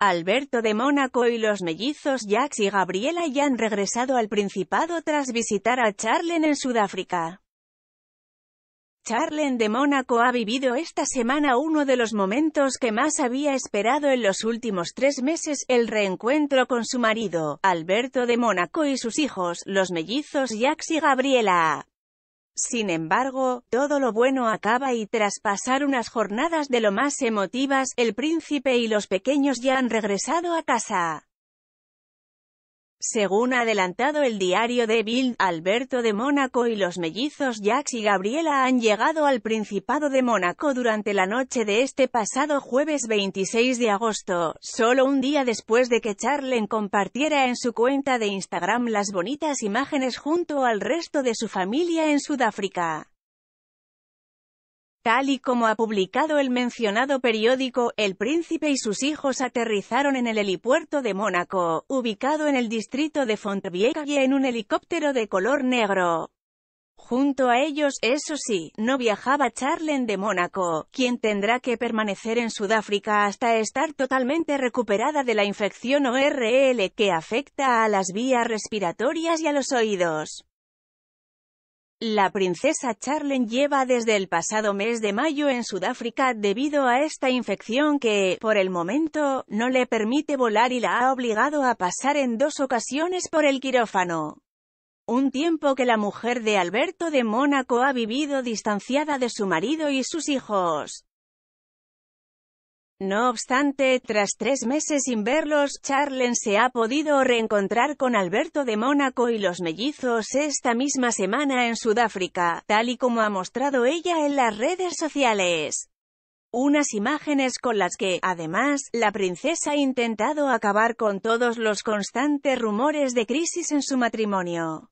Alberto de Mónaco y los mellizos Jax y Gabriela ya han regresado al Principado tras visitar a Charlen en Sudáfrica. Charlen de Mónaco ha vivido esta semana uno de los momentos que más había esperado en los últimos tres meses, el reencuentro con su marido, Alberto de Mónaco y sus hijos, los mellizos Jax y Gabriela. Sin embargo, todo lo bueno acaba y tras pasar unas jornadas de lo más emotivas, el príncipe y los pequeños ya han regresado a casa. Según ha adelantado el diario de Bild, Alberto de Mónaco y los mellizos Jax y Gabriela han llegado al Principado de Mónaco durante la noche de este pasado jueves 26 de agosto, solo un día después de que Charlen compartiera en su cuenta de Instagram las bonitas imágenes junto al resto de su familia en Sudáfrica. Tal y como ha publicado el mencionado periódico, el príncipe y sus hijos aterrizaron en el helipuerto de Mónaco, ubicado en el distrito de Fontvieille, en un helicóptero de color negro. Junto a ellos, eso sí, no viajaba Charlen de Mónaco, quien tendrá que permanecer en Sudáfrica hasta estar totalmente recuperada de la infección ORL que afecta a las vías respiratorias y a los oídos. La princesa Charlene lleva desde el pasado mes de mayo en Sudáfrica debido a esta infección que, por el momento, no le permite volar y la ha obligado a pasar en dos ocasiones por el quirófano. Un tiempo que la mujer de Alberto de Mónaco ha vivido distanciada de su marido y sus hijos. No obstante, tras tres meses sin verlos, Charlene se ha podido reencontrar con Alberto de Mónaco y los mellizos esta misma semana en Sudáfrica, tal y como ha mostrado ella en las redes sociales. Unas imágenes con las que, además, la princesa ha intentado acabar con todos los constantes rumores de crisis en su matrimonio.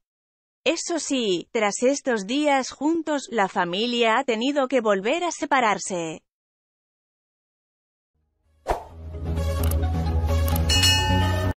Eso sí, tras estos días juntos, la familia ha tenido que volver a separarse.